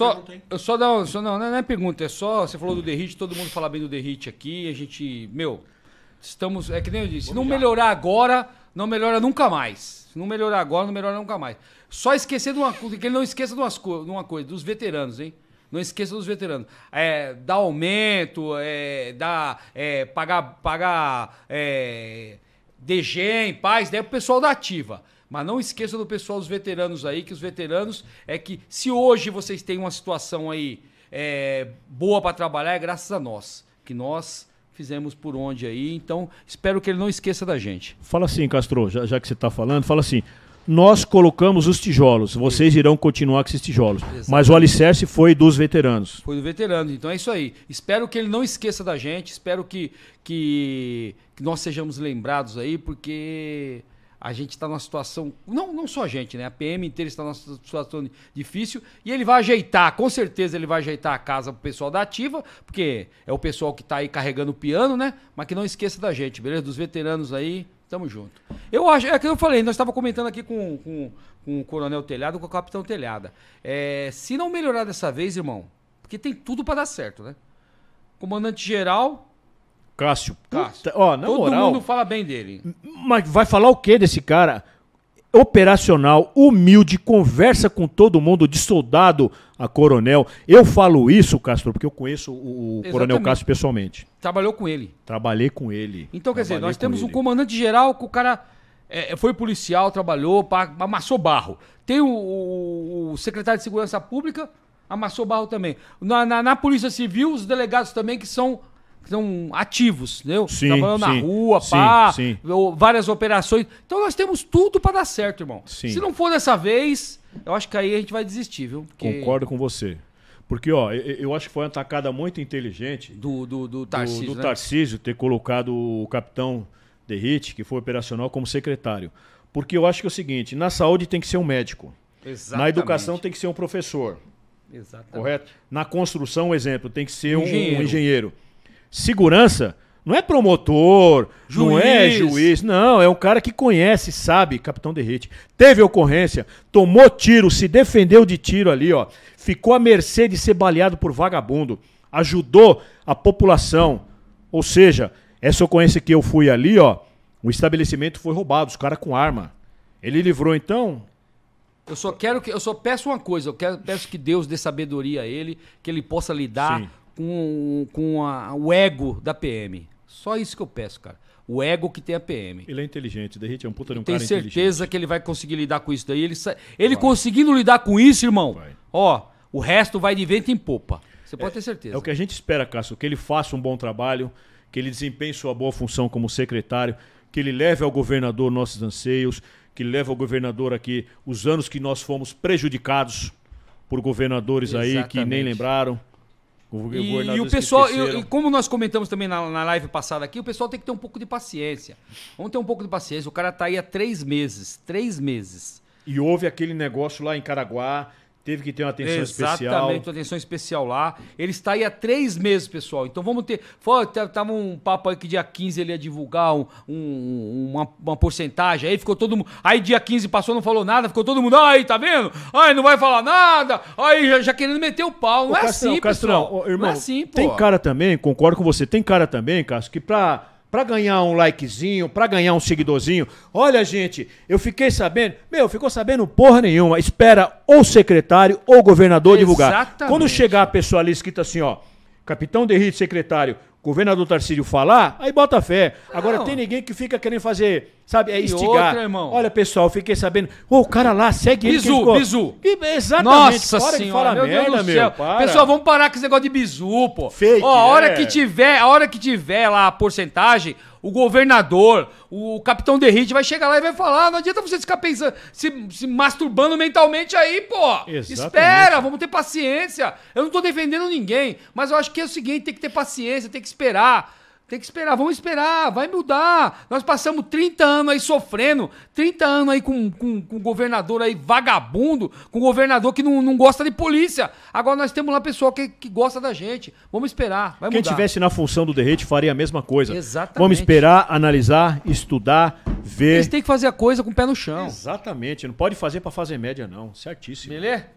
Só, eu só dá um, só, não, é, não é pergunta, é só. Você falou do Derrite, todo mundo fala bem do Derrite aqui. A gente, meu, estamos. É que nem eu disse, se não melhorar agora, não melhora nunca mais. Se não melhorar agora, não melhora nunca mais. Só esquecer de uma coisa, que ele não esqueça de, umas, de uma coisa, dos veteranos, hein? Não esqueça dos veteranos. É, dar aumento, é, dar, é, pagar, pagar é, DG em paz, daí né? o pessoal da ativa. Mas não esqueça do pessoal dos veteranos aí, que os veteranos é que se hoje vocês têm uma situação aí é, boa para trabalhar, é graças a nós. Que nós fizemos por onde aí. Então, espero que ele não esqueça da gente. Fala assim, Castro, já, já que você está falando, fala assim. Nós colocamos os tijolos, vocês irão continuar com esses tijolos. Exatamente. Mas o alicerce foi dos veteranos. Foi do veterano, então é isso aí. Espero que ele não esqueça da gente, espero que, que, que nós sejamos lembrados aí, porque a gente está numa situação, não, não só a gente, né? A PM inteira está numa situação difícil e ele vai ajeitar, com certeza ele vai ajeitar a casa pro pessoal da ativa, porque é o pessoal que está aí carregando o piano, né? Mas que não esqueça da gente, beleza? Dos veteranos aí, tamo junto. Eu acho, é que eu falei, nós estávamos comentando aqui com, com, com o Coronel Telhado, com o Capitão Telhada. É, se não melhorar dessa vez, irmão, porque tem tudo para dar certo, né? Comandante geral, Cássio. Cássio. Puta, ó, na Todo moral, mundo fala bem dele. Mas vai falar o que desse cara? Operacional, humilde, conversa com todo mundo, de soldado a coronel. Eu falo isso, Castro, porque eu conheço o coronel Cássio pessoalmente. Trabalhou com ele. Trabalhei com ele. Então, quer Trabalhei dizer, nós temos ele. um comandante geral que o cara é, é foi policial, trabalhou, amassou barro. Tem o, o, o secretário de Segurança Pública, amassou barro também. Na, na, na, Polícia Civil, os delegados também que são são ativos, entendeu? Sim, Trabalhando sim, na rua, pá, sim, várias operações. Então nós temos tudo para dar certo, irmão. Se não for dessa vez, eu acho que aí a gente vai desistir, viu? Porque... Concordo com você. Porque, ó, eu, acho que foi uma atacada muito inteligente do, do, do Tarcísio. Do, do né? Tarcísio ter colocado o capitão de que foi operacional, como secretário. Porque eu acho que é o seguinte: na saúde tem que ser um médico. Exatamente. Na educação tem que ser um professor. Exatamente. Correto? Na construção, exemplo, tem que ser engenheiro. um engenheiro. Segurança não é promotor, juiz. não é juiz, não, é um cara que conhece, sabe, capitão Derrete. Teve ocorrência, tomou tiro, se defendeu de tiro ali, ó. Ficou à mercê de ser baleado por vagabundo. Ajudou a população. Ou seja, essa ocorrência que eu fui ali, ó, o estabelecimento foi roubado, os caras com arma. Ele livrou então eu só quero que eu só peço uma coisa, eu quero, peço que Deus dê sabedoria a ele, que ele possa lidar Sim com, com a, o ego da PM. Só isso que eu peço, cara. O ego que tem a PM. Ele é inteligente, Derrite é um puta de um cara inteligente. Tenho certeza que ele vai conseguir lidar com isso daí. Ele, ele conseguindo lidar com isso, irmão, vai. ó, o resto vai de vento em popa. Você pode é, ter certeza. É o que a gente espera, Cássio, que ele faça um bom trabalho, que ele desempenhe sua boa função como secretário, que ele leve ao governador nossos anseios, que leve ao governador aqui os anos que nós fomos prejudicados por governadores Exatamente. aí que nem lembraram e o pessoal, e como nós comentamos também na, na, live passada aqui, o pessoal tem que ter um pouco de paciência. Vamos ter um pouco de paciência. O cara tá aí há três meses. Três meses. E houve aquele negócio lá em Caraguá Teve que ter uma atenção Exatamente, especial. Exatamente, atenção especial lá. Ele está aí há três meses, pessoal. Então vamos ter. Tá, tava um papo aí que dia 15 ele ia divulgar um, um, uma, uma porcentagem. Aí ficou todo mundo. Aí dia 15 passou, não falou nada, ficou todo mundo. Aí, tá vendo? Aí não vai falar nada. Aí já, já querendo meter o pau. Não é Castrão, assim, Castrão, pessoal. Irmão, não é assim, pô. Tem cara também, concordo com você, tem cara também, Cássio, que pra para ganhar um likezinho, para ganhar um seguidorzinho. Olha, gente, eu fiquei sabendo, meu, ficou sabendo porra nenhuma. Espera ou secretário ou governador Exatamente. divulgar. Quando chegar a pessoa ali escrita assim, ó, capitão de rede secretário, governador Tarcísio falar, aí bota fé. Não. Agora tem ninguém que fica querendo fazer, sabe, é instigar. Outra, irmão. Olha, pessoal, fiquei sabendo. o cara lá segue bizu, ele. Bizu, bizu. Exatamente. Nossa para senhora, meu merda, Deus do céu. Meu, pessoal, vamos parar com esse negócio de bizu, pô. Fake, Ó, a hora é. que tiver, a hora que tiver lá a porcentagem, o governador, o, capitão Derrite vai chegar lá e vai falar: ah, não adianta você ficar pensando, se, se masturbando mentalmente aí, pô. Exatamente. Espera, vamos ter paciência. Eu não tô defendendo ninguém, mas eu acho que é o seguinte: tem que ter paciência, tem que esperar. Tem que esperar, vamos esperar, vai mudar. Nós passamos 30 anos aí sofrendo, 30 anos aí com, com, com governador aí vagabundo, com governador que não, não gosta de polícia. Agora nós temos lá pessoal que, que gosta da gente. Vamos esperar, vai Quem mudar. estivesse na função do Derrete faria a mesma coisa. Exatamente. Vamos esperar, analisar, estudar, ver. Eles têm que fazer a coisa com o pé no chão. Exatamente, não pode fazer para fazer média não, certíssimo. Beleza?